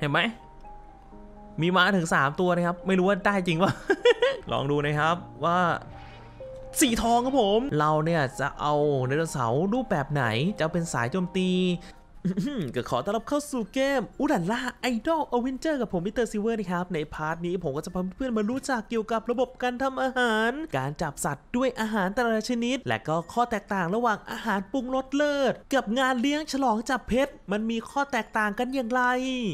เห็นไหม มีม้าถึง 3 ตัวนะครับ ไม่รู้ว่าได้จริงว่ะลองดูนะครับว่า สีทองครับผม เราเนี่ยจะเอาไดโนเสาร์รูปแบบไหนจะเป็นสายโจมตีก็ขอต้อนรับเข้าสู่เกมอุดันล่าไอดอลอเวนเจอร์กับผม มิเตอร์ซิเวอร์นะครับในพาร์ทนี้ผมก็จะพาเพื่อนมารู้จักเกี่ยวกับระบบการทำอาหาร การจับสัตว์ด้วยอาหารแต่ละชนิด และก็ข้อแตกต่างระหว่างอาหารปรุงรสเลิศกับงานเลี้ยงฉลองจับเพชร มันมีข้อแตกต่างกันอย่างไร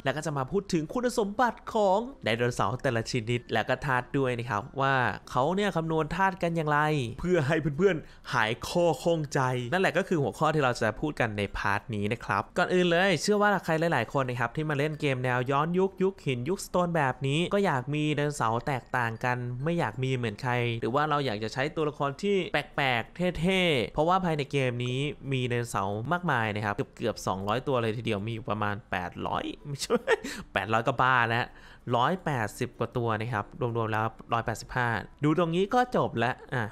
แล้วก็จะมาพูดถึงคุณสมบัติของไดโนเสาร์แต่ละชนิดและก็ธาตุด้วยนะครับ ว่าเขาเนี่ยคำนวณธาตุกันอย่างไร เพื่อให้เพื่อนๆหายข้อข้องใจนั่นแหละก็คือหัวข้อที่เราจะพูดกันในพาร์ทนี้นะครับก่อนอื่นเลย เชื่อว่าใครหลายๆคนนะครับที่มาเล่นเกมแนวย้อนยุคยุคหินยุคสโตนแบบนี้ ก็อยากมีดโนเสาแตกต่างกัน ไม่อยากมีเหมือนใคร หรือว่าเราอยากจะใช้ตัวละครที่แปลกๆเท่ๆเพราะว่าภายในเกมนี้มีดโนเสามากมายนะครับเกือบเกือบ200 ตัวเลยทีเดียวมีอยู่ประมาณ 800ไม่ใช่800ก็บ้าแล้ว180 กว่าตัวนะครับรวมๆแล้ว185 ดูตรงนี้ก็จบแล้วอ่ะ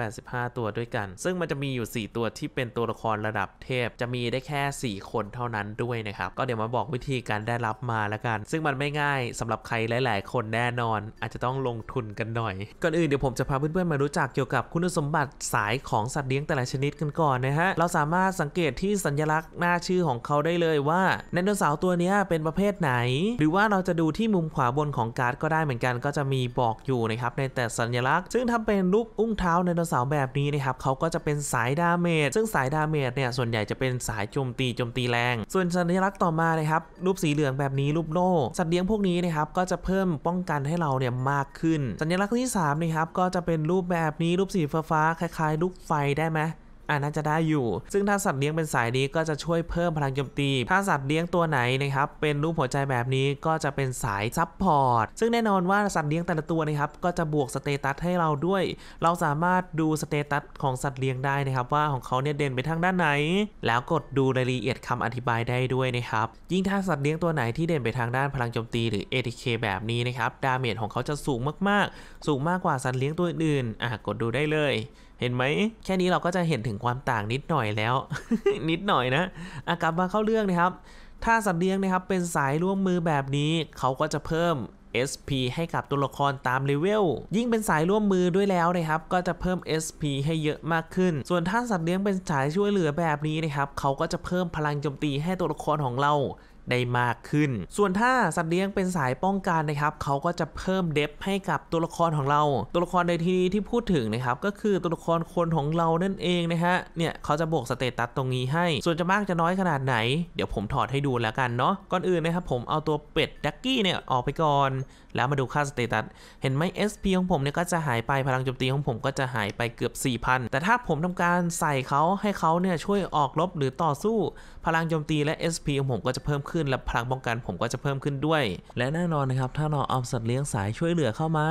185 ตัวด้วยกัน ซึ่งมันจะมีอยู่ 4 ตัวที่เป็นตัวละครระดับเทพจะมีได้แค่ 4 คนเท่านั้นด้วยนะครับก็เดี๋ยวมาบอกวิธีการได้รับมาแล้วกัน ซึ่งมันไม่ง่ายสำหรับใครหลาย ๆ คนแน่นอน อาจจะต้องลงทุนกันหน่อยก่อนอื่นเดี๋ยวผมจะพาเพื่อนๆมารู้จักเกี่ยวกับคุณสมบัติสายของสัตว์เลี้ยงแต่ละชนิดกันก่อนนะฮะเราสามารถสังเกตที่สัญลักษณ์หน้าชื่อของเขาได้เลยว่าไดโนเสาร์ตัวนี้เป็นประเภทไหน หรือว่าเราจะดูที่มุมขวาบนของการ์ดก็ได้เหมือนกัน ก็จะมีบอกอยู่นะครับในแต่สัญลักษณ์ ซึ่งทำเป็นรูปอุ้งเท้าในตัวเสาวแบบนี้นะครับเขาก็จะเป็นสายดาเมจซึ่งสายดาเมจเนี่ยส่วนใหญ่จะเป็นสายโจมตีโจมตีแรง ส่วนสัญลักษณ์ต่อมานะครับรูปสีเหลืองแบบนี้รูปโล่สัตว์เลี้ยงพวกนี้นะครับก็จะเพิ่มป้องกันให้เราเนี่ยมากขึ้น สัญลักษณ์ที่3นะครับก็จะเป็นรูปแบบนี้รูปสีฟ้าคล้ายๆลูกไฟได้ไหมอันน่าจะได้อยู่ ซึ่งถ้าสัตว์เลี้ยงเป็นสายนี้ก็จะช่วยเพิ่มพลังโจมตี ถ้าสัตว์เลี้ยงตัวไหนนะครับเป็นรูปหัวใจแบบนี้ก็จะเป็นสายซับพอร์ต ซึ่งแน่นอนว่าสัตว์เลี้ยงแต่ละตัวนะครับก็จะบวกสเตตัสให้เราด้วย เราสามารถดูสเตตัสของสัตว์เลี้ยงได้นะครับ ว่าของเขาเนี่ยเด่นไปทางด้านไหน แล้วกดดูรายละเอียดคำอธิบายได้ด้วยนะครับ ยิ่งถ้าสัตว์เลี้ยงตัวไหนที่เด่นไปทางด้านพลังโจมตี หรือ ATK แบบนี้นะครับดาเมจของเขาจะสูงมาก ๆ สูงมากกว่าสัตว์เลี้ยงตัวอื่นอ่ะกดดูได้เลยเห็นไหมแค่นี้เราก็จะเห็นถึงความต่างนิดหน่อยแล้ว นิดหน่อยนะอากลับมาเข้าเรื่องนะครับถ้าสัตว์เลี้ยงนะครับเป็นสายร่วมมือแบบนี้ เขาก็จะเพิ่ม SP ให้กับตัวละครตามเลเวลยิ่งเป็นสายร่วมมือด้วยแล้วนะครับก็จะเพิ่ม SP ให้เยอะมากขึ้น ส่วนถ้าสัตว์เลี้ยงเป็นสายช่วยเหลือแบบนี้นะครับเขาก็จะเพิ่มพลังโจมตีให้ตัวละครของเราได้มากขึ้น ส่วนถ้าสัตว์เลี้ยงเป็นสายป้องกันนะครับ เขาก็จะเพิ่มเดฟให้กับตัวละครของเรา ตัวละครในที่นี้ที่พูดถึงนะครับ ก็คือตัวละครคนของเรานั่นเองนะฮะ เนี่ยเขาจะบวกสเตตัสตรงนี้ให้ ส่วนจะมากจะน้อยขนาดไหน เดี๋ยวผมถอดให้ดูแล้วกันเนาะ ก่อนอื่นนะครับผมเอาตัวเป็ดดักกี้เนี่ยออกไปก่อนแล้วมาดูค่าสเตตัส เห็นไหม SP ของผมเนี่ยก็จะหายไป พลังโจมตีของผมก็จะหายไปเกือบ 4,000 แต่ถ้าผมทำการใส่เขาให้เขาเนี่ยช่วยออกรบหรือต่อสู้ พลังโจมตีและ SP ของผมก็จะเพิ่มขึ้น และพลังป้องกันผมก็จะเพิ่มขึ้นด้วย และแน่นอนนะครับถ้าเราเอาสัตว์เลี้ยงสายช่วยเหลือเข้ามา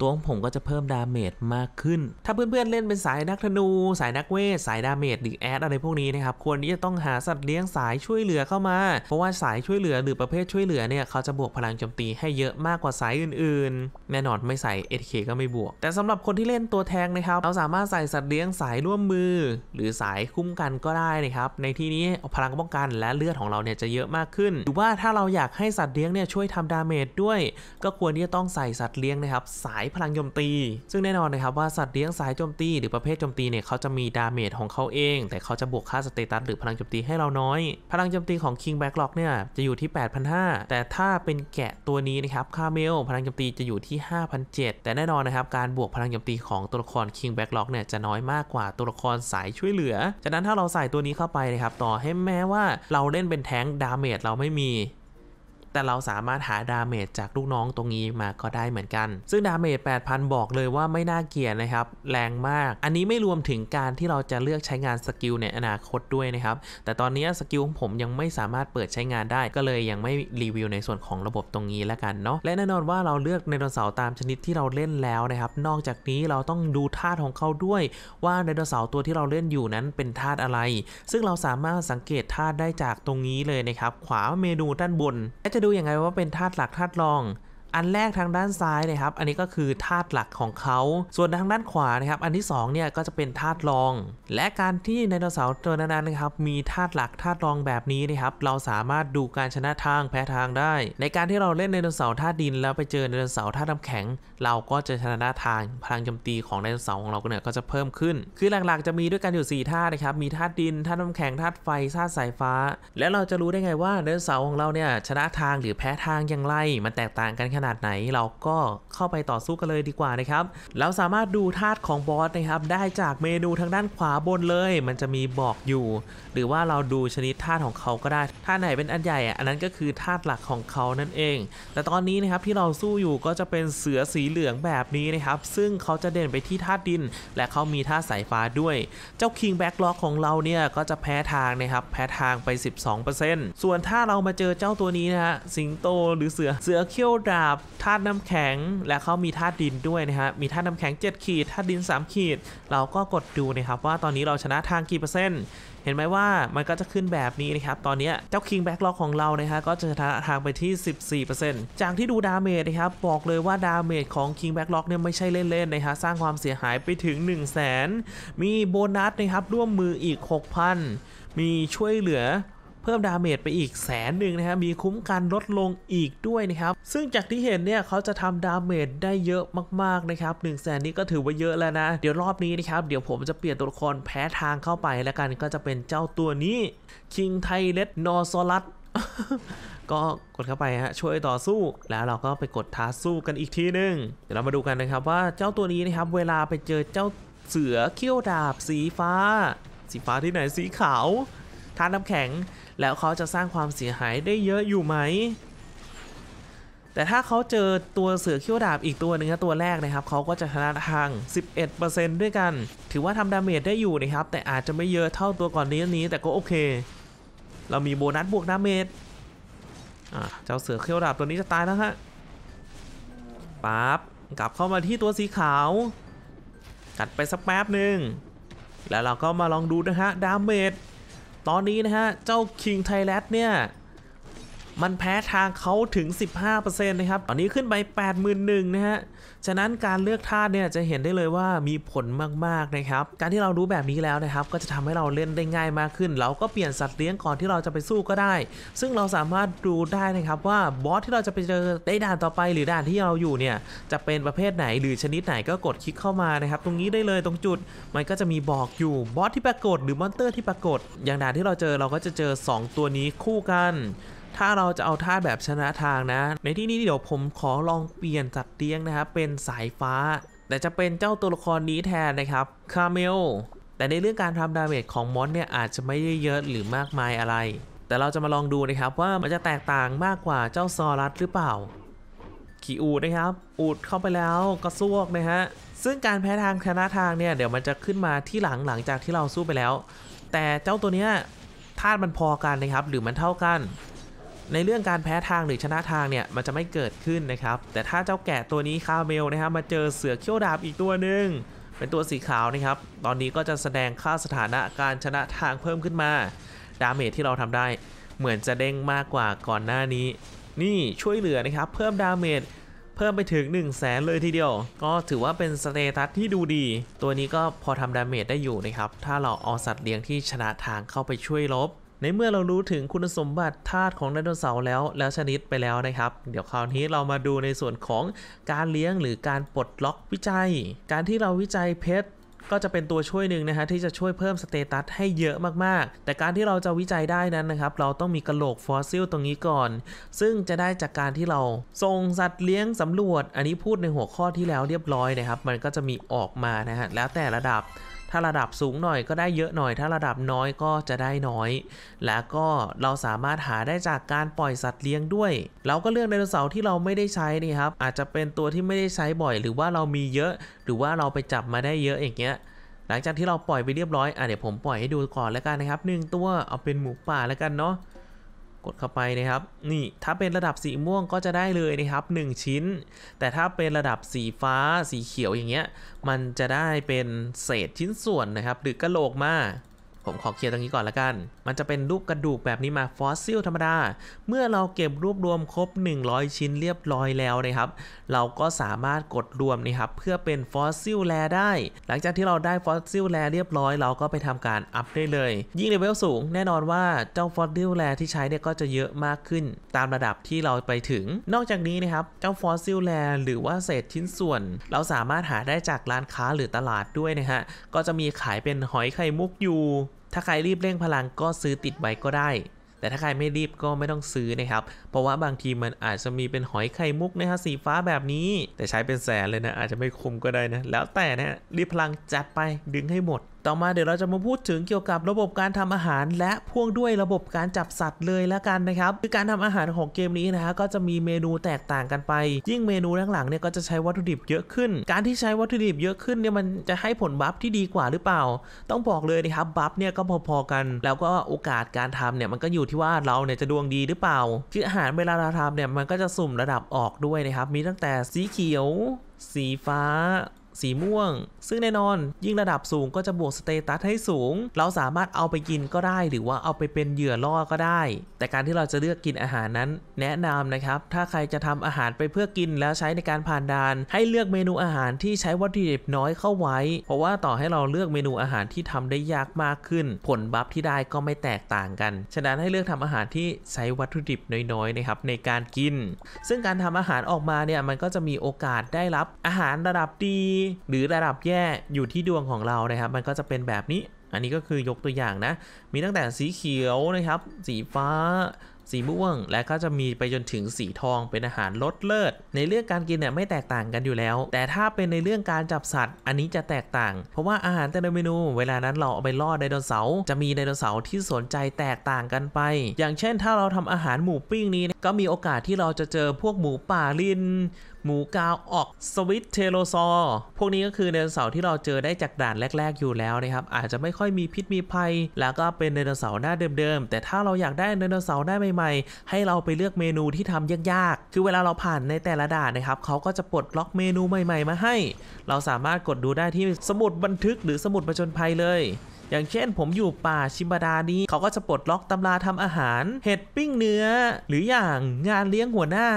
ตัวของผมก็จะเพิ่มดาเมจมากขึ้น ถ้าเพื่อนๆเล่นเป็นสายนักธนู สายนักเวทสายดาเมจหรือแอดอะไรพวกนี้นะครับ ควรที่จะต้องหาสัตว์เลี้ยงสายช่วยเหลือเข้ามา เพราะว่าสายช่วยเหลือหรือประเภทช่วยเหลือเนี่ยเขาจะบวกพลังโจมตีให้เยอะมากกว่าสายอื่นๆ แน่นอนไม่ใส่เอทเคก็ไม่บวก แต่สำหรับคนที่เล่นตัวแทงนะครับ เราสามารถใส่สัตว์เลี้ยงสายร่วมมือ หรือสายคุ้มกันก็ได้นะครับ ในที่นี้พลังป้องกันและเลือดของเราเนี่ยจะเยอะมากขึ้นหรือว่าถ้าเราอยากให้สัตว์เลี้ยงเนี่ยช่วยทำดาเมจด้วย ก็ควรที่จะต้องใส่สัตว์เลี้ยงนะครับสายพลังโจมตี ซึ่งแน่นอนนะครับว่าสัตว์เลี้ยงสายโจมตีหรือประเภทโจมตีเนี่ยเขาจะมีดาเมจของเขาเอง แต่เขาจะบวกค่าสเตตัสหรือพลังโจมตีให้เราน้อย พลังโจมตีของ King b a c k l o อกเนี่ยจะอยู่ที่8,500แต่ถ้าเป็นแกะตัวนี้นะครับคาเมลพลังโจมตีจะอยู่ที่5,007แต่แน่นอนนะครับการบวกพลังโจมตีของตัวละคร King b a c k l o อกเนี่ยจะน้อยมากกว่าตัวละครสายช่วยเหลือจากนั้นถ้าเราใส่ตัวนี้เข้าไปนะครับต่อให้แม้ว่าเราเล่นเป็นแท้งดาเมจเราไม่มีแต่เราสามารถหาดาเมจจากลูกน้องตรงนี้มาก็ได้เหมือนกัน ซึ่งดาเมจ 8,000 บอกเลยว่าไม่น่าเกียดนะครับ แรงมาก อันนี้ไม่รวมถึงการที่เราจะเลือกใช้งานสกิลในอนาคตด้วยนะครับ แต่ตอนนี้สกิลของผมยังไม่สามารถเปิดใช้งานได้ ก็เลยยังไม่รีวิว ในส่วนของระบบตรงนี้แล้วกันเนาะและแน่นอนว่าเราเลือกในดนเสาร์ตามชนิดที่เราเล่นแล้วนะครับ นอกจากนี้เราต้องดูธาตุของเขาด้วยว่าไดโนเสาร์ตัวที่เราเล่นอยู่นั้นเป็นธาตุอะไร ซึ่งเราสามารถสังเกตธาตุได้จากตรงนี้เลยนะครับขวาเมนูด้านบนและจะดูยังไงว่าเป็นธาตุหลักธาตุรองอันแรกทางด้านซ้ายนะครับ อันนี้ก็คือธาตุหลักของเขาส่วนทางด้านขวานะครับ อันที่2เนี่ยก็จะเป็นธาตุรองและการที่ไดโนเสาร์ตัวนั้นนะครับ มีธาตุหลักธาตุรองแบบนี้นะครับ เราสามารถดูการชนะทางแพ้ทางได้ ในการที่เราเล่นไดโนเสาร์ธาตุดิน แล้วไปเจอไดโนเสาร์ธาตุน้ำแข็ง เราก็จะชนะทาง พลังโจมตีของไดโนเสาร์ของ เราเนี่ยก็จะเพิ่มขึ้น คือหลักๆจะมีด้วยกันอยู่4ธาตุนะครับมีธาตุดินธาตุน้ำแข็งธาตุไฟธาตุสายฟ้า และเราจะรู้ได้ไงว่าไดโนเสาร์ของเราเนี่ยชนะทางหรือแพ้ทางอย่างไรมันแตกต่างกันขนาดนาดไหน เราก็เข้าไปต่อสู้กันเลยดีกว่านะครับ เราสามารถดูธาตุของบอสนะครับ ได้จากเมนูทางด้านขวาบนเลย มันจะมีบอกอยู่ หรือว่าเราดูชนิดธาตุของเขาก็ได้ธาตุไหนเป็นอันใหญ่ อันนั้นก็คือธาตุหลักของเขานั่นเอง แต่ตอนนี้นะครับที่เราสู้อยู่ก็จะเป็นเสือสีเหลืองแบบนี้นะครับ ซึ่งเขาจะเด่นไปที่ธาตุดิน และเขามีธาตุสายฟ้าด้วย เจ้าคิงแบ็กล็อกของเราเนี่ยก็จะแพ้ทางนะครับ แพ้ทางไป 12%ส่วนถ้าเรามาเจอเจ้าตัวนี้นะฮะ สิงโต หรือเสือ เสือเขี้ยวดาบธาตุน้ำแข็งและเขามีธาตุดินด้วยนะฮะ มีธาตุน้ำแข็ง 7 ขีดธาตุดิน 3 ขีด เราก็กดดูนะครับว่าตอนนี้เราชนะทางกี่เปอร์เซ็นต์ เห็นไหมว่ามันก็จะขึ้นแบบนี้นะครับ ตอนนี้เจ้าคิงแบ็กล็อกของเรานะฮะก็จะชนะทางไปที่ 14%จากที่ดูดาเมจนะครับบอกเลยว่าดาเมจของคิงแบ็กล็อกเนี่ยไม่ใช่เล่นๆนะฮะสร้างความเสียหายไปถึง 1 0 0 0 0 0มีโบนัสนะครับ ร่วมมืออีก 6,000 มีช่วยเหลือเพิ่มดาเมจไปอีกแสนหนึ่งนะครับ มีคุ้มกันลดลงอีกด้วยนะครับ ซึ่งจากที่เห็นเนี่ยเขาจะทำดาเมจได้เยอะมาก ๆนะครับหนึ่งแสนนี้ก็ถือว่าเยอะแล้วนะ เดี๋ยวรอบนี้นะครับ เดี๋ยวผมจะเปลี่ยนตัวละครแพ้ทางเข้าไปแล้วกัน ก็จะเป็นเจ้าตัวนี้คิงไทเลตนอซอลัสก็กดเข้าไปฮะ ช่วยต่อสู้ แล้วเราก็ไปกดท้าสู้กันอีกทีนึงเดี๋ยวเรามาดูกันนะครับว่าเจ้าตัวนี้นะครับเวลาไปเจอเจ้าเสือเขี้ยวดาบสีฟ้า สีฟ้าที่ไหนสีขาวธาตุน้ำแข็งแล้วเขาจะสร้างความเสียหายได้เยอะอยู่ไหม แต่ถ้าเขาเจอตัวเสือเขี้ยวดาบอีกตัวหนึ่งตัวแรกนะครับเขาก็จะชนะทาง 11%ด้วยกัน ถือว่าทำดาเมจได้อยู่นะครับ แต่อาจจะไม่เยอะเท่าตัวก่อนนี้นี้แต่ก็โอเค เรามีโบนัสบวกดาเมจเจ้าเสือเขี้ยวดาบตัวนี้จะตายแล้วฮะ ปั๊บกลับเข้ามาที่ตัวสีขาว กัดไปสักแป๊บหนึ่งแล้วเราก็มาลองดูนะฮะดาเมจตอนนี้นะฮะ เจ้า คิง ไทแรตเนี่ยมันแพ้ทางเขาถึง 15%นะครับ ตอนนี้ขึ้นไป81,000นะฮะ ฉะนั้นการเลือกท่าเนี่ยจะเห็นได้เลยว่ามีผลมากๆนะครับ การที่เรารู้แบบนี้แล้วนะครับ ก็จะทำให้เราเล่นได้ง่าย มากขึ้น เราก็เปลี่ยนสัตว์เลี้ยงก่อนที่เราจะไปสู้ก็ได้ ซึ่งเราสามารถดูได้นะครับว่าบอสที่เราจะไปเจอได้ด่านต่อไป หรือด่านที่เราอยู่เนี่ยจะเป็นประเภทไหนหรือชนิดไหนก็กดคลิกเข้ามานะครับ ตรงนี้ได้เลยตรงจุด มันก็จะมีบอก อยู่บอสที่ปรากฏหรือมอนเตอร์ที่ปรากฏ อย่างด่านที่เราเจอเราก็จะเจอ 2 ตัวนี้คู่กันถ้าเราจะเอาท่าแบบชนะทางนะ ในที่นี้เดี๋ยวผมขอลองเปลี่ยนจัดเตียงนะครับเป็นสายฟ้า แต่จะเป็นเจ้าตัวละครนี้แทนนะครับคาเมล แต่ในเรื่องการทำดาเมจของมอนเนี่ยอาจจะไม่เยอะหรือมากมายอะไร แต่เราจะมาลองดูนะครับ ว่ามันจะแตกต่างมากกว่าเจ้าซอรัสหรือเปล่า ขี่อูดนะครับ อูดเข้าไปแล้วก็ซวกนะฮะ ซึ่งการแพ้ทางชนะทางเนี่ยเดี๋ยวมันจะขึ้นมาที่หลังหลังจากที่เราสู้ไปแล้ว แต่เจ้าตัวเนี้ยธาตุมันพอกันนะครับ หรือมันเท่ากันในเรื่องการแพ้ทางหรือชนะทางเนี่ยมันจะไม่เกิดขึ้นนะครับแต่ถ้าเจ้าแกะตัวนี้คาเมลนะครับมาเจอเสือเขี้ยวดาบอีกตัวหนึ่งเป็นตัวสีขาวนะครับตอนนี้ก็จะแสดงค่าสถานะการชนะทางเพิ่มขึ้นมาดาเมจที่เราทำได้ เหมือนจะเด้งมากกว่าก่อนหน้านี้ นี่ช่วยเหลือนะครับเพิ่มดาเมจเพิ่มไปถึง 1 0 0 0 0แสนเลยทีเดียว ก็ถือว่าเป็นสเตตัสที่ดูดี ตัวนี้ก็พอทำดาเมจได้อยู่นะครับถ้าเราเอาสัตว์เลี้ยงที่ชนะทางเข้าไปช่วยลบในเมื่อเรารู้ถึงคุณสมบัติธาตุของไดโนเสาร์แล้ว แล้วชนิดไปแล้วนะครับ เดี๋ยวคราวนี้เรามาดูในส่วนของการเลี้ยง หรือการปลดล็อกวิจัย การที่เราวิจัยเพชรก็จะเป็นตัวช่วยหนึ่งนะฮะที่จะช่วยเพิ่มสเตตัสให้เยอะมากๆ แต่การที่เราจะวิจัยได้นั้นนะครับ เราต้องมีกระโหลกฟอสซิลตรงนี้ก่อน ซึ่งจะได้จากการที่เราส่งสัตว์เลี้ยงสำรวจ อันนี้พูดในหัวข้อที่แล้วเรียบร้อยนะครับ มันก็จะมีออกมานะฮะแล้วแต่ระดับถ้าระดับสูงหน่อยก็ได้เยอะหน่อย ถ้าระดับน้อยก็จะได้น้อย แล้วก็เราสามารถหาได้จากการปล่อยสัตว์เลี้ยงด้วย เราก็เลือกไดโนเสาร์ที่เราไม่ได้ใช้นี่ครับ อาจจะเป็นตัวที่ไม่ได้ใช้บ่อย หรือว่าเรามีเยอะ หรือว่าเราไปจับมาได้เยอะอย่างเงี้ย หลังจากที่เราปล่อยไปเรียบร้อย อ่ะเดี๋ยวผมปล่อยให้ดูก่อนแล้วกันนะครับ1ตัวเอาเป็นหมูป่าแล้วกันเนาะกดเข้าไปนะครับ นี่ถ้าเป็นระดับสีม่วงก็จะได้เลยนะครับ 1 ชิ้น แต่ถ้าเป็นระดับสีฟ้าสีเขียวอย่างเงี้ยมันจะได้เป็นเศษชิ้นส่วนนะครับ หรือกะโหลกมาผมขอเคลียร์ตรงนี้ก่อนละกัน มันจะเป็นรูปกระดูกแบบนี้มาฟอสซิลธรรมดา เมื่อเราเก็บรวบรวมครบ 100 ชิ้นเรียบร้อยแล้วนะครับ เราก็สามารถกดรวมนะครับ เพื่อเป็นฟอสซิลแรได้ หลังจากที่เราได้ฟอสซิลแรเรียบร้อย เราก็ไปทำการอัพได้เลย ยิ่งเลเวลสูงแน่นอนว่าเจ้าฟอสซิลแรที่ใช้เนี่ยก็จะเยอะมากขึ้น ตามระดับที่เราไปถึง นอกจากนี้นะครับเจ้าฟอสซิลแรหรือว่าเศษชิ้นส่วน เราสามารถหาได้จากร้านค้าหรือตลาดด้วยนะฮะ ก็จะมีขายเป็นหอยไข่มุกอยู่ถ้าใครรีบเร่งพลังก็ซื้อติดไว้ก็ได้ แต่ถ้าใครไม่รีบก็ไม่ต้องซื้อนะครับ เพราะว่าบางทีมันอาจจะมีเป็นหอยไข่มุกนะฮะสีฟ้าแบบนี้ แต่ใช้เป็นแสนเลยนะ อาจจะไม่คุ้มก็ได้นะ แล้วแต่นะรีบพลังจัดไปดึงให้หมดต่อมาเดี๋ยวเราจะมาพูดถึงเกี่ยวกับระบบการทำอาหารและพ่วงด้วยระบบการจับสัตว์เลยละกันนะครับ คือการทำอาหารของเกมนี้นะฮะก็จะมีเมนูแตกต่างกันไป ยิ่งเมนูหลังๆเนี่ยก็จะใช้วัตถุดิบเยอะขึ้น การที่ใช้วัตถุดิบเยอะขึ้นเนี่ยมันจะให้ผลบัฟที่ดีกว่าหรือเปล่าต้องบอกเลยนะครับบัฟเนี่ยก็พอๆกันแล้วก็โอกาสการทำเนี่ยมันก็อยู่ที่ว่าเราเนี่ยจะดวงดีหรือเปล่าคืออาหารเวลาเราทำเนี่ยมันก็จะสุ่มระดับออกด้วยนะครับมีตั้งแต่สีเขียว สีฟ้าสีม่วง ซึ่งแน่นอน ยิ่งระดับสูงก็จะบวกสเตตัสให้สูง เราสามารถเอาไปกินก็ได้ หรือว่าเอาไปเป็นเหยื่อล่อก็ได้ แต่การที่เราจะเลือกกินอาหารนั้น แนะนำนะครับ ถ้าใครจะทำอาหารไปเพื่อกินแล้วใช้ในการผ่านด่าน ให้เลือกเมนูอาหารที่ใช้วัตถุดิบน้อยเข้าไว้ เพราะว่าต่อให้เราเลือกเมนูอาหารที่ทำได้ยากมากขึ้น ผลบัฟที่ได้ก็ไม่แตกต่างกัน ฉะนั้นให้เลือกทำอาหารที่ใช้วัตถุดิบน้อยๆนะครับในการกิน ซึ่งการทำอาหารออกมาเนี่ย มันก็จะมีโอกาสได้รับ อาหารระดับดีหรือระดับแย่อยู่ที่ดวงของเรานะครับ มันก็จะเป็นแบบนี้อันนี้ก็คือยกตัวอย่างนะ มีตั้งแต่สีเขียวนะครับ สีฟ้า สีม่วง และก็จะมีไปจนถึงสีทองเป็นอาหารลดเลิศในเรื่องการกินเนี่ยไม่แตกต่างกันอยู่แล้ว แต่ถ้าเป็นในเรื่องการจับสัตว์ อันนี้จะแตกต่าง เพราะว่าอาหารแต่ละเมนู เวลานั้นเราเอาไปล่อไดโนเสาร์จะมีไดโนเสาร์ที่สนใจแตกต่างกันไป อย่างเช่นถ้าเราทำอาหารหมูปิ้งนี้ ก็มีโอกาสที่เราจะเจอพวกหมูป่าลินหมูกาว ออกสวิตเทโลซอร์พวกนี้ก็คือไดโนเสาร์ที่เราเจอได้จากด่านแรก ๆ อยู่แล้วนะครับอาจจะไม่ค่อยมีพิษมีภัย แล้วก็เป็นไดโนเสาร์หน้าเดิมๆแต่ถ้าเราอยากได้ไดโนเสาร์หน้าใหม่ๆ ให้เราไปเลือกเมนูที่ทำยากๆคือเวลาเราผ่านในแต่ละด่านนะครับเขาก็จะปลดล็อกเมนูใหม่ๆมาให้ เราสามารถกดดูได้ที่สมุดบันทึกหรือสมุดประจนภัยเลย อย่างเช่น ผมอยู่ป่าชิมบาดานี้เขาก็จะปลดล็อกตำราทำอาหารเห็ดปิ้งเนื้อหรืออย่างงานเลี้ยงหัวหน้า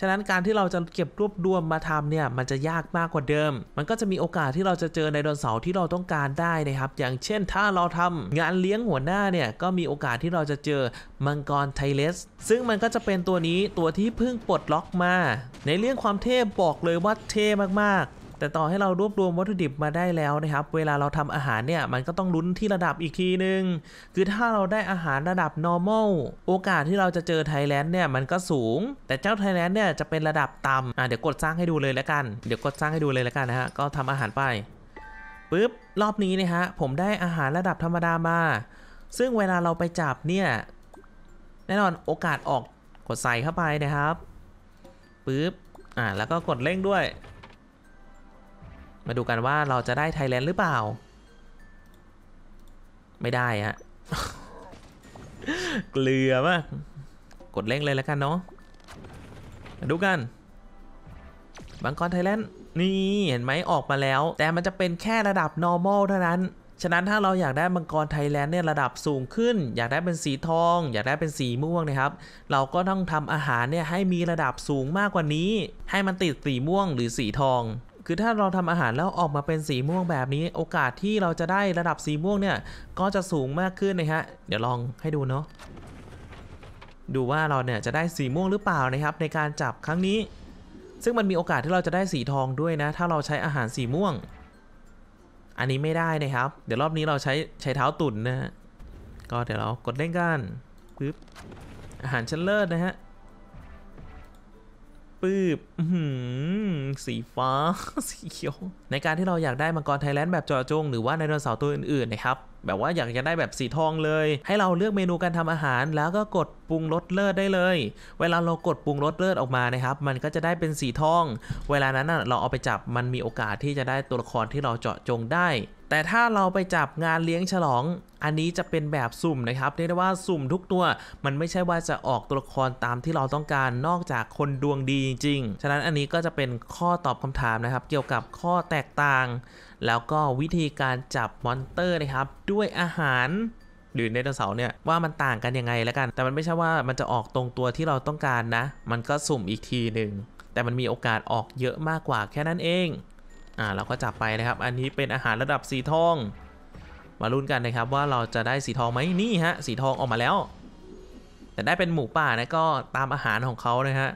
ฉะนั้นการที่เราจะเก็บรวบรวมมาทำเนี่ยมันจะยากมากกว่าเดิม มันก็จะมีโอกาสที่เราจะเจอในดอนเสาร์ที่เราต้องการได้นะครับ อย่างเช่นถ้าเราทำงานเลี้ยงหัวหน้าเนี่ยก็มีโอกาสที่เราจะเจอมังกรไทเลส ซึ่งมันก็จะเป็นตัวนี้ตัวที่เพิ่งปลดล็อกมา ในเรื่องความเท่บอกเลยว่าเท่มากๆแต่ต่อให้เรารวบรวมวัตถุดิบมาได้แล้วนะครับ เวลาเราทำอาหารเนี่ย มันก็ต้องลุ้นที่ระดับอีกทีนึง คือถ้าเราได้อาหารระดับ normal โอกาสที่เราจะเจอไทยแลนด์เนี่ย มันก็สูง แต่เจ้าไทยแลนด์เนี่ยจะเป็นระดับ ต่ำ อ่เดี๋ยวกดสร้างให้ดูเลยแล้วกัน เดี๋ยวกดสร้างให้ดูเลยแล้วกันนะฮะก็ทำอาหารไปปุ๊บ รอบนี้นะฮะผมได้อาหารระดับธรรมดามา ซึ่งเวลาเราไปจับเนี่ย แน่นอนโอกาสออกกดใส่เข้าไปนะครับปุ๊บ อ่าแล้วก็กดเร่งด้วยมาดูกันว่าเราจะได้ไทยแลนด์หรือเปล่า ไม่ได้ฮะ เกลือมาก กดเร่งเลยแล้วกันเนาะ มาดูกัน บังกรไทยแลนด์ นี่เห็นไหมออกมาแล้ว แต่มันจะเป็นแค่ระดับ normal เท่านั้น ฉะนั้นถ้าเราอยากได้บังกรไทยแลนด์เนี่ยระดับสูงขึ้น อยากได้เป็นสีทอง อยากได้เป็นสีม่วงนะครับ เราก็ต้องทำอาหารเนี่ยให้มีระดับสูงมากกว่านี้ ให้มันติดสีม่วงหรือสีทองคือ ถ้าเราทำอาหารแล้วออกมาเป็นสีม่วงแบบนี้ โอกาสที่เราจะได้ระดับสีม่วงเนี่ยก็จะสูงมากขึ้น นะ ฮะ เดี๋ยวลองให้ดู เนาะ ดูว่าเราเนี่ยจะได้สีม่วงหรือเปล่านะครับ ในการจับครั้งนี้ ซึ่งมันมีโอกาสที่เราจะได้สีทองด้วยนะ ถ้าเราใช้อาหารสีม่วง อันนี้ไม่ได้นะครับ เดี๋ยวรอบนี้เราใช้ใช้เท้าตุ่นนะก็เดี๋ยวเรากดเล่นกัน ปึ๊บ อาหารชั้นเลิศนะฮะปื๊บสีฟ้า สีเขียวในการที่เราอยากได้มังกรไทยแลนด์แบบจอจงหรือว่าไดโนเสาร์ตัวอื่นๆนะครับ แบบว่าอยากจะได้แบบสีทองเลย ให้เราเลือกเมนูการทำอาหารแล้วก็กดปรุงรสเลิศได้เลย เวลาเรากดปรุงรสเลิศออกมานะครับ มันก็จะได้เป็นสีทอง เวลานั้นเราเอาไปจับมันมีโอกาสที่จะได้ตัวละครที่เราเจาะจงได้แต่ถ้าเราไปจับงานเลี้ยงฉลอง อันนี้จะเป็นแบบสุ่มนะครับเรียกได้ว่าสุ่มทุกตัวมันไม่ใช่ว่าจะออกตัวละครตามที่เราต้องการนอกจากคนดวงดีจริงๆ ฉะนั้นอันนี้ก็จะเป็นข้อตอบคำถามนะครับ เกี่ยวกับข้อแตกต่าง แล้วก็วิธีการจับมอนเตอร์นะครับ ด้วยอาหาร หรือนดนเสาร์เนี่ยว่ามันต่างกันยังไงแล้วกัน แต่มันไม่ใช่ว่ามันจะออกตรงตัวที่เราต้องการนะ มันก็สุ่มอีกทีหนึ่งแต่มันมีโอกาสออกเยอะมากกว่าแค่นั้นเองอ่า เราก็จับไป นะ ครับอันนี้เป็นอาหารระดับสีทอง มาลุ้นกัน นะ ครับว่าเราจะได้สีทองไหมนี่ ฮะสีทองออกมาแล้ว แต่ ได้เป็นหมูป่านะก็ตามอาหารของเขานะฮะ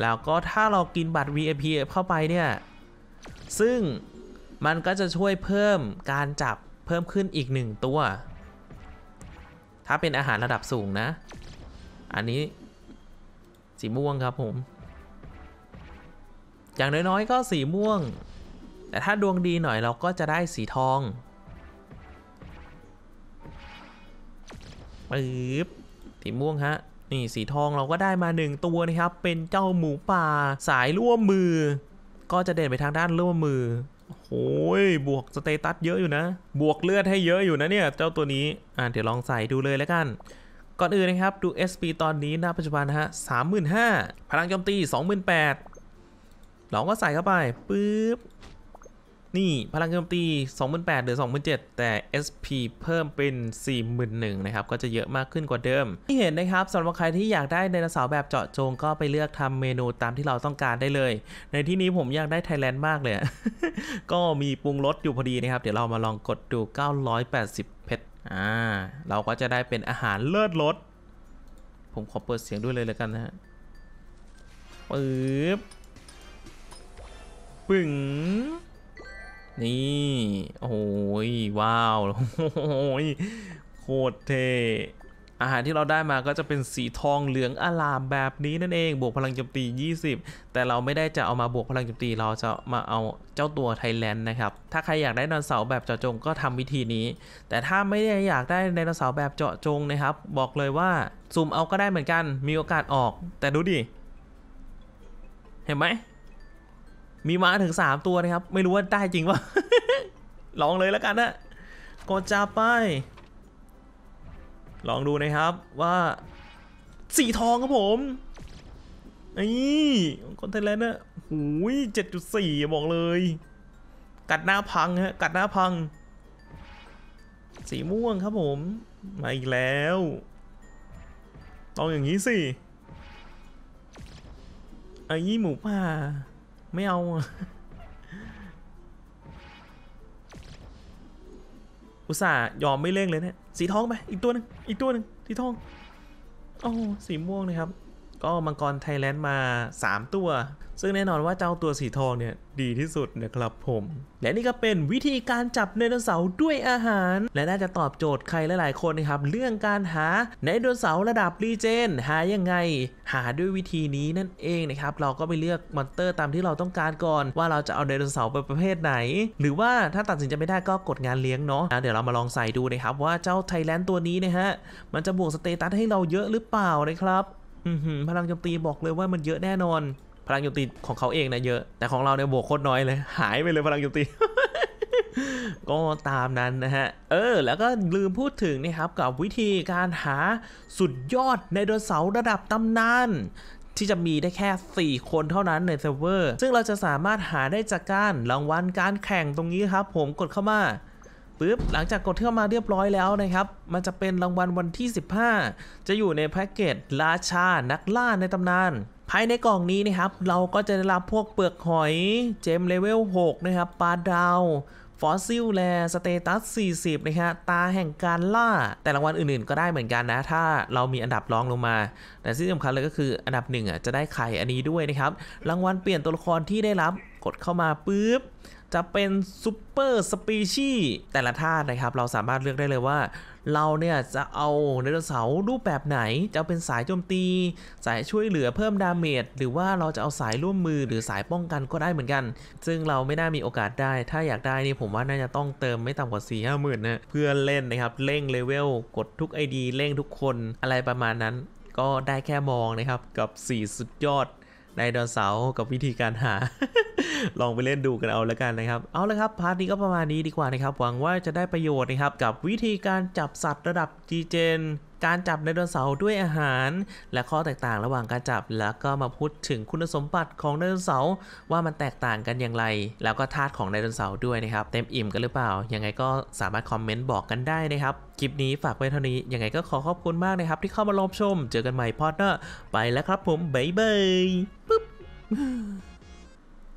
แล้วก็ถ้าเรากินบัตร VIP เข้าไปเนี่ยซึ่งมันก็จะช่วยเพิ่มการจับเพิ่มขึ้นอีกหนึ่งตัว ถ้าเป็นอาหารระดับสูงนะ อันนี้สีม่วงครับผม อย่างน้อยๆก็สีม่วงแต่ถ้าดวงดีหน่อยเราก็จะได้สีทองปึ๊บสีม่วงฮะ นี่สีทองเราก็ได้มาหนึ่งตัวนะครับ เป็นเจ้าหมูป่า สายร่วมมือ ก็จะเด่นไปทางด้านร่วมมือโอ้ยบวกสเตตัสเยอะอยู่นะ บวกเลือดให้เยอะอยู่นะเนี่ย เจ้าตัวนี้อ่าเดี๋ยวลองใส่ดูเลยแล้วกัน ก่อนอื่นนะครับดู SP ตอนนี้นะปัจจุบันฮะสามหมื่นห้าพลังโจมตีสองหมื่นแปดเราก็ใส่เข้าไปปึ๊บนี่ พลังโจมตี 28,000หรือ27,000แต่ SP เพิ่มเป็น 41,000นะครับ ก็จะเยอะมากขึ้นกว่าเดิม ที่เห็นนะครับสำหรับใครที่อยากได้ไดนาสาวแบบเจาะจงก็ไปเลือกทำเมนูตามที่เราต้องการได้เลย ในที่นี้ผมอยากได้ไทยแลนด์มากเลย ก็มีปรุงรสอยู่พอดีนะครับ เดี๋ยวเรามาลองกดดู 980 เพชร อ่าเราก็จะได้เป็นอาหารเลิศรส ผมขอเปิดเสียงด้วยเลยแล้วกันนะฮะปึ๊บปึ๋งนี่โอ้ยว้าวโอ้ยโคตรเทอาหารที่เราได้มาก็จะเป็นสีทองเหลืองอลามแบบนี้นั่นเองบวกพลังโจมตี 20 แต่เราไม่ได้จะเอามาบวกพลังโจมตีเราจะมาเอาเจ้าตัวไทยแลนด์นะครับถ้าใครอยากได้นอนเสาแบบเจาะจงก็ทำวิธีนี้แต่ถ้าไม่ได้อยากได้นนอนเสาแบบเจาะจงนะครับบอกเลยว่าซูมเอาก็ได้เหมือนกันมีโอกาสออกแต่ดูดิเห็นไหมมีม้าถึง 3 ตัวนะครับ ไม่รู้ว่าได้จริงวะลองเลยแล้วกันนะกดจับไป ลองดูนะครับว่า สีทองครับผมนี่คอนเทนเลน์นะรหูยเจ็ดจุดสี่บอกเลย กัดหน้าพังฮะ กัดหน้าพัง สีม่วงครับผม มาอีกแล้ว ต้องอย่างนี้สิ ไอ้หมูป่าไม่เอา อุตส่าห์ ยอมไม่เล่ง เลยเนะี่ยสีทองไป อีกตัวหนึ่งอีกตัวหนึ่งสีทองโอ้สีม่วง นะ ครับก็มังกรไทยแลนด์มา 3 ตัว ซึ่งแน่นอนว่าเจ้าตัวสีทองเนี่ย ดีที่สุดนะครับผม และนี่ก็เป็นวิธีการจับไดโนเสาร์ด้วยอาหาร และน่าจะตอบโจทย์ใครหลายๆคนนะครับ เรื่องการหาไดโนเสาร์ระดับรีเจน หายังไง หาด้วยวิธีนี้นั่นเองนะครับ เราก็ไปเลือกมอนเตอร์ตามที่เราต้องการก่อน ว่าเราจะเอาไดโนเสาร์ไประเภทไหน หรือว่าถ้าตัดสินใจไม่ได้ก็กดงานเลี้ยงเนาะเดี๋ยวเรามาลองใส่ดูนะครับว่าเจ้าไทยแลนด์ตัวนี้นะฮะมันจะบวกสเตตัสให้เราเยอะหรือเปล่านะครับพลังโจมตีบอกเลยว่ามันเยอะแน่นอนพลังโจมตีของเขาเองนะเยอะ แต่ของเราเนี่ยบวกโคตรน้อยเลย หายไปเลยพลังโจมตี ก็ตามนั้นนะฮะ เออ แล้วก็ลืมพูดถึงนะครับกับวิธีการหาสุดยอดในโดนเสาระดับตำนาน ที่จะมีได้แค่ 4 คนเท่านั้นในเซิร์ฟเวอร์ซึ่งเราจะสามารถหาได้จากการรางวัลการแข่งตรงนี้ครับผมกดเข้ามาปึ๊บ หลังจากกดเข้ามาเรียบร้อยแล้วนะครับ มันจะเป็นรางวัลวันที่ 15 จะอยู่ในแพ็กเกจราชานักล่าในตำนาน ภายในกล่องนี้นะครับ เราก็จะได้รับพวกเปลือกหอยเจม เลเวล 6 นะครับ ปลาดาว ฟอสซิลแล สเตตัส 40 นะฮะตาแห่งการล่า แต่รางวัลอื่นๆ ก็ได้เหมือนกันนะ ถ้าเรามีอันดับรองลงมา แต่ที่สำคัญเลยก็คืออันดับหนึ่งอ่ะจะได้ไข่อันนี้ด้วยนะครับ รางวัลเปลี่ยนตัวละครที่ได้รับกดเข้ามาปุ๊บจะเป็นซูเปอร์สปีชีแต่ละธาตุนะครับเราสามารถเลือกได้เลยว่าเราเนี่ยจะเอาไดโนเสาร์รูปแบบไหน จะเเป็นสายโจมตี สายช่วยเหลือเพิ่มดาเมจหรือว่าเราจะเอาสายร่วมมือหรือสายป้องกันก็ได้เหมือนกัน ซึ่งเราไม่น่ามีโอกาสได้ถ้าอยากได้นี่ผมว่าน่าจะต้องเติมไม่ต่ำกว่า4ี่ห้าหมื่นนะเพื่อเล่นนะครับเร่งเลเวลกดทุก ID เร่งทุกคนอะไรประมาณนั้น ก็ได้แค่มองนะครับกับ4สุดยอดไดโนเสาร์กับวิธีการหา ลองไปเล่นดูกันเอาละกันนะครับ เอาละครับ พาร์ทนี้ก็ประมาณนี้ดีกว่านะครับ หวังว่าจะได้ประโยชน์นะครับ กับวิธีการจับสัตว์ระดับจีเจนการจับไดโนเสาร์ด้วยอาหาร และข้อแตกต่างระหว่างการจับแล้วก็มาพูดถึงคุณสมบัติของไดโนเสาร์ว่ามันแตกต่างกันอย่างไร แล้วก็ธาตุของไดโนเสาร์ด้วยนะครับ เต็มอิ่มกันหรือเปล่า ยังไงก็สามารถคอมเมนต์บอกกันได้นะครับคลิปนี้ฝากไว้เท่านี้ยังไงก็ขอขอบคุณมากนะครับ ที่เข้ามารับชมเจอกันใหม่พอดเนอะไปแล้วครับผมบ๊ายบายปุ๊บ